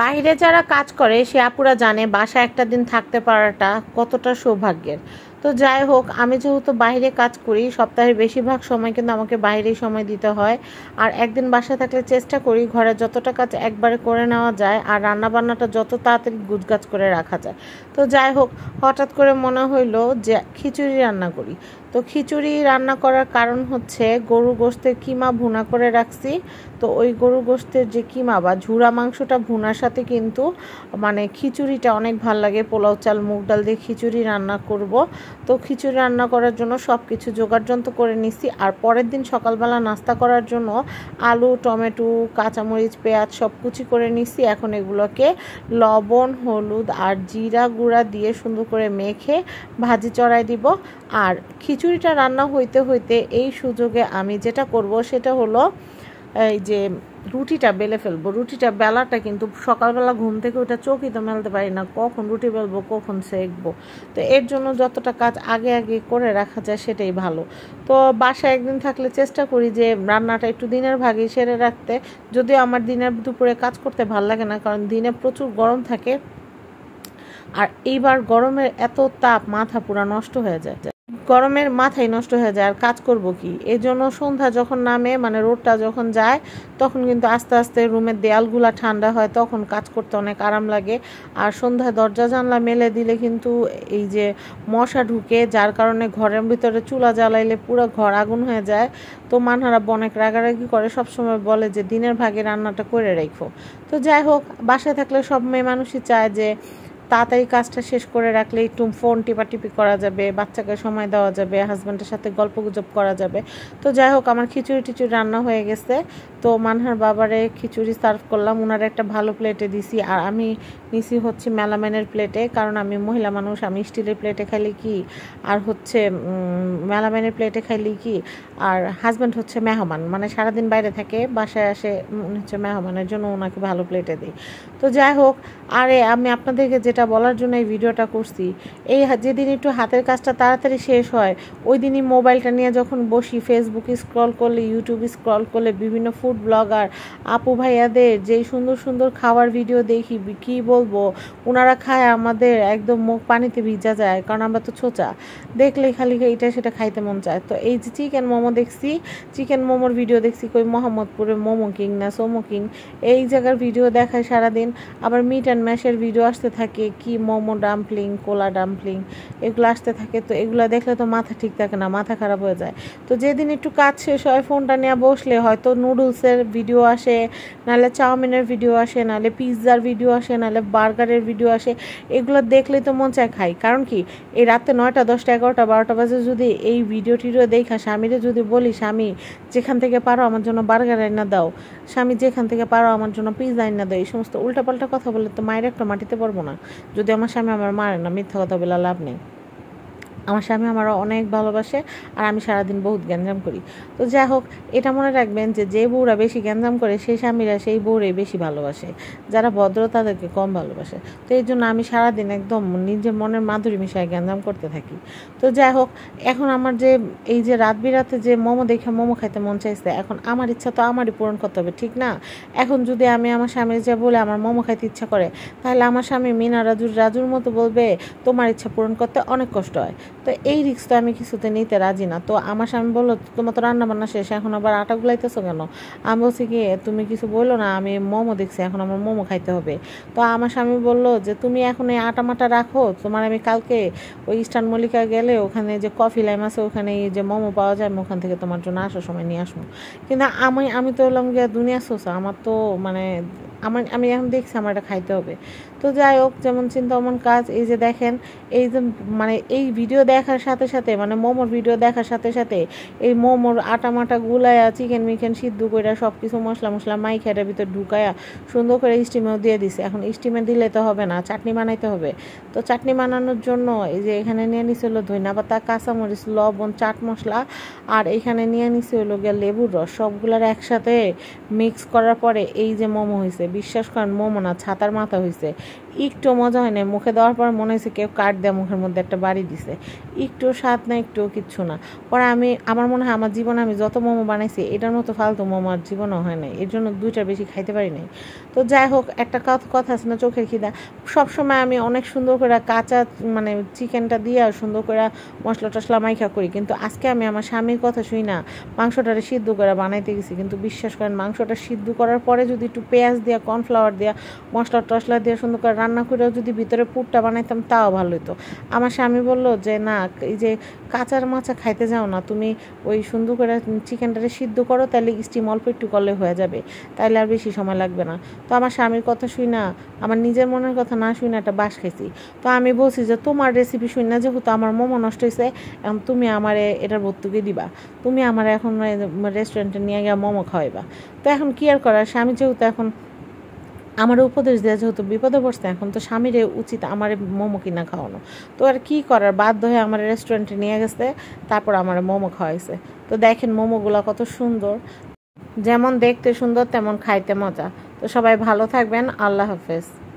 বাইরে যারা কাজ করে সে আপুরা জানে বাসা একটা দিন থাকতে পারাটা কতটা সৌভাগ্যের তো যাই হোক আমি যেহেতু বাইরে কাজ করি সপ্তাহের বেশিরভাগ সময় কিন্তু আমাকে বাইরেই সময় দিতে হয় আর একদিন বাসায় থাকলে চেষ্টা করি ঘরে যতটা কাজ একবারে করে নেওয়া যায় আর রান্নাবান্নাটা যত তাড়াতাড়ি গুজগাছ করে রাখা যায় তো যাই হোক হঠাৎ করে মনে হইলো যে খিচুড়ি রান্না করি তো খিচুড়ি রান্না করার কারণ হচ্ছে গরু গোস্তের কিমা ভুনা করে রাখছি তো ওই গরু গোস্তের যে কিমা বা ঝুড়া মাংসটা ভুনার সাথে কিন্তু মানে খিচুড়িটা অনেক ভাল লাগে পোলাও চাল মুগ ডাল দিয়ে খিচুড়ি রান্না করব তো খিচুড়ি রান্না করার জন্য সব কিছু যোগাড়যন্ত্র করে নিছি আর পরের দিন সকালবেলা নাস্তা করার জন্য আলু টমেটো কাঁচামরিচ পেঁয়াজ সব কুচি করে নিছি এখন এগুলোকে লবণ হলুদ আর জিরা গুঁড়া দিয়ে সুন্দর করে মেখে ভাজি চড়াই দিব আর খিচুড়িটা রান্না হইতে হইতে এই সুযোগে আমি যেটা করব সেটা হলো এই যে রুটিটা বেলে ফেলবো রুটিটা বেলাটা কিন্তু সকালবেলা ঘুম থেকে ওটা চোখই তো মেলতে পারি না কখন রুটি বেলবো কখন সেঁকবো তো এর জন্য যতটা কাজ আগে আগে করে রাখা যায় সেটাই ভালো তো বাসায় একদিন থাকলে চেষ্টা করি যে রান্নাটা একটু দিনের ভাগে সেরে রাখতে যদিও আমার দিনের দুপুরে কাজ করতে ভাল লাগে না কারণ দিনে প্রচুর গরম থাকে আর এইবার গরমের এত তাপ মাথা পুরা নষ্ট হয়ে যায় গরমের মাথায় নষ্ট হয়ে যায় আর কাজ করব কি এই জন্য সন্ধ্যা যখন নামে মানে রোডটা যখন যায় তখন কিন্তু আস্তে আস্তে রুমের দেয়ালগুলা ঠান্ডা হয় তখন কাজ করতে অনেক আরাম লাগে আর সন্ধ্যায় দরজা জানলা মেলে দিলে কিন্তু এই যে মশা ঢুকে যার কারণে ঘরের ভিতরে চুলা জ্বালাইলে পুরো ঘর আগুন হয়ে যায় তো মানহারা অনেক রাগারাগি করে সবসময় বলে যে দিনের ভাগে রান্নাটা করে রেখো তো যাই হোক বাসায় থাকলে সব মেয়ে মানুষই চায় যে তাড়াতাড়ি কাজটা শেষ করে রাখলে একটু ফোন টিপাটিপি করা যাবে বাচ্চাকে সময় দেওয়া যাবে হাজব্যান্ডের সাথে গল্প গুজব করা যাবে তো যাই হোক আমার খিচুড়ি টিচুড়ি রান্না হয়ে গেছে তো মানহার বাবারে খিচুড়ি সার্ভ করলাম ওনার একটা ভালো প্লেটে দিছি আর আমি নিছি হচ্ছে মেলামেনের প্লেটে কারণ আমি মহিলা মানুষ আমি স্টিলের প্লেটে খাইলে কি আর হচ্ছে মেলামেনের প্লেটে খাইলে কি আর হাজব্যান্ড হচ্ছে মেহমান মানে সারাদিন বাইরে থাকে বাসায় আসে হচ্ছে মেহমানের জন্য ওনাকে ভালো প্লেটে দিই তো যাই হোক আরে আমি আপনাদেরকে যেটা এটা বলার জন্য এই ভিডিওটা করছি এই যেদিন একটু হাতের কাজটা তাড়াতাড়ি শেষ হয় ওই দিনই মোবাইলটা নিয়ে যখন বসি ফেসবুক স্ক্রল করলে ইউটিউব স্ক্রল করলে বিভিন্ন ফুড ব্লগার আপু ভাইয়াদের যেই সুন্দর সুন্দর খাওয়ার ভিডিও দেখি কি বলবো ওনারা খায় আমাদের একদম মুখ পানিতে ভিজা যায় কারণ আমরা তো ছোচা দেখলে খালি এটা সেটা খাইতে মন চায় তো এই যে চিকেন মোমো দেখছি চিকেন মোমোর ভিডিও দেখছি কই মোহাম্মদপুরে মোমো কিং না সোমো কিং এই জায়গার ভিডিও দেখায় সারাদিন আবার মিট অ্যান্ড ম্যাশের ভিডিও আসতে থাকে কি মোমো ডাম্পলিং কোলা ডাম্পলিং এগুলো আসতে থাকে তো এগুলো দেখলে তো মাথা ঠিক থাকে না মাথা খারাপ হয়ে যায় তো যেদিন একটু কাজ শেষ হয় ফোনটা নিয়ে বসলে হয়তো নুডলসের ভিডিও আসে নাহলে চাউমিনের ভিডিও আসে নাহলে পিৎজার ভিডিও আসে নাহলে বার্গারের ভিডিও আসে এগুলো দেখলে তো মন চায় খাই কারণ কি এই রাতে নয়টা দশটা এগারোটা বারোটা বাজে যদি এই ভিডিও টিডিও দেখা স্বামীরে যদি বলি স্বামী যেখান থেকে পারো আমার জন্য বার্গার আইনা দাও স্বামী যেখান থেকে পারো আমার জন্য পিৎজা আইনা দাও এই সমস্ত উল্টাপাল্টা কথা বলে তো মায়ের একটা মাটিতে পারবো না যদি আমার স্বামী আমার মারে না মিথ্যা কথা বলে লাভ নেই আমার স্বামী আমার অনেক ভালোবাসে আর আমি সারাদিন বহুত গ্যাঞ্জাম করি তো যাই হোক এটা মনে রাখবেন যে যে বউরা বেশি গ্যাঞ্জাম করে সেই স্বামীরা সেই বউরে বেশি ভালোবাসে যারা ভদ্র তাদেরকে কম ভালোবাসে তো এই জন্য আমি সারাদিন একদম নিজের মনের মাধুরী মিশায় গ্যাঞ্জাম করতে থাকি তো যাই হোক এখন আমার যে এই যে রাত বিরাতে যে মোমো দেখে মোমো খাইতে মন চাইছে এখন আমার ইচ্ছা তো আমারই পূরণ করতে হবে ঠিক না এখন যদি আমি আমার স্বামীর যা বলে আমার মোমো খাইতে ইচ্ছা করে তাহলে আমার স্বামী মিনা রাজুর রাজুর মতো বলবে তোমার ইচ্ছা পূরণ করতে অনেক কষ্ট হয় তো এই রিক্সটা আমি কিছুতে নিতে রাজি না তো আমার স্বামী বললো তোমার তো রান্না বান্না শেষ এখন আবার আটা গুলাইতেছো কেন আমি বলছি কি তুমি কিছু বললো না আমি মোমো দেখছি এখন আমার মোমো খাইতে হবে তো আমার স্বামী বললো যে তুমি এখন এই আটা মাটা রাখো তোমার আমি কালকে ওই ইস্টার্ন মল্লিকা গেলে ওখানে যে কফি লাইম আছে ওখানে যে মোমো পাওয়া যায় আমি ওখান থেকে তোমার জন্য আসার সময় নিয়ে আসবো কিন্তু আমি আমি তো বললাম গিয়ে দুনিয়া সোসা আমার তো মানে আমার আমি এখন দেখছি আমার এটা খাইতে হবে তো যাই হোক যেমন চিন্তা অমন কাজ এই যে দেখেন এই যে মানে এই ভিডিও দেখার সাথে সাথে মানে মোমোর ভিডিও দেখার সাথে সাথে এই মোমোর আটা মাটা গুলায়া চিকেন মিকেন সিদ্ধ করে সব কিছু মশলা মশলা মাই এটার ভিতরে ঢুকায়া সুন্দর করে স্টিমেও দিয়ে দিছে এখন স্টিমে দিলে তো হবে না চাটনি বানাইতে হবে তো চাটনি বানানোর জন্য এই যে এখানে নিয়ে নিছে হলো ধনিয়া পাতা কাঁচামরিচ লবণ চাট মশলা আর এখানে নিয়ে নিছে হলো গিয়ে লেবুর রস সবগুলার একসাথে মিক্স করার পরে এই যে মোমো হয়েছে বিশ্বাস করেন মোমনা ছাতার মাথা হয়েছে একটু মজা হয় না মুখে দেওয়ার পর মনে হয়েছে কেউ কাঠ দেয় মুখের মধ্যে একটা বাড়ি দিছে একটু স্বাদ না একটু কিচ্ছু না পরে আমি আমার মনে হয় আমার জীবনে আমি যত মোমো বানাইছি এটার মতো ফালতু মোমো আর জীবনও হয় নাই এর জন্য দুইটার বেশি খাইতে পারি নাই তো যাই হোক একটা কথা আছে না চোখের খিদা সবসময় আমি অনেক সুন্দর করে কাঁচা মানে চিকেনটা দিয়ে আর সুন্দর করে মশলা টশলা মাইখা করি কিন্তু আজকে আমি আমার স্বামীর কথা শুই না মাংসটা সিদ্ধ করে বানাইতে গেছি কিন্তু বিশ্বাস করেন মাংসটা সিদ্ধ করার পরে যদি একটু পেঁয়াজ দিয়ে দিয়া কর্নফ্লাওয়ার দিয়া মশলা টশলা দিয়ে সুন্দর করে রান্না করেও যদি ভিতরে পুরটা বানাইতাম তাও ভালো হইতো আমার স্বামী বললো যে না এই যে কাঁচার মাছা খাইতে যাও না তুমি ওই সুন্দর করে চিকেনটারে সিদ্ধ করো তাহলে স্টিম অল্প একটু করলে হয়ে যাবে তাইলে আর বেশি সময় লাগবে না তো আমার স্বামীর কথা শুই না আমার নিজের মনের কথা না শুই না একটা বাস খাইছি তো আমি বলছি যে তোমার রেসিপি শুই না যেহেতু আমার মোমো নষ্ট হয়েছে এখন তুমি আমার এটার ভর্তুকি দিবা তুমি আমার এখন রেস্টুরেন্টে নিয়ে গিয়ে মোমো খাওয়াইবা তো এখন কি আর করার স্বামী যেহেতু এখন আমার উপদেশ দেওয়া যেহেতু বিপদে পড়ছে এখন তো স্বামীর উচিত আমার মোমো কিনা খাওয়ানো তো আর কি করার বাধ্য হয়ে আমার রেস্টুরেন্টে নিয়ে গেছে তারপর আমার মোমো খাওয়াইছে তো দেখেন মোমোগুলো কত সুন্দর যেমন দেখতে সুন্দর তেমন খাইতে মজা তো সবাই ভালো থাকবেন আল্লাহ হাফেজ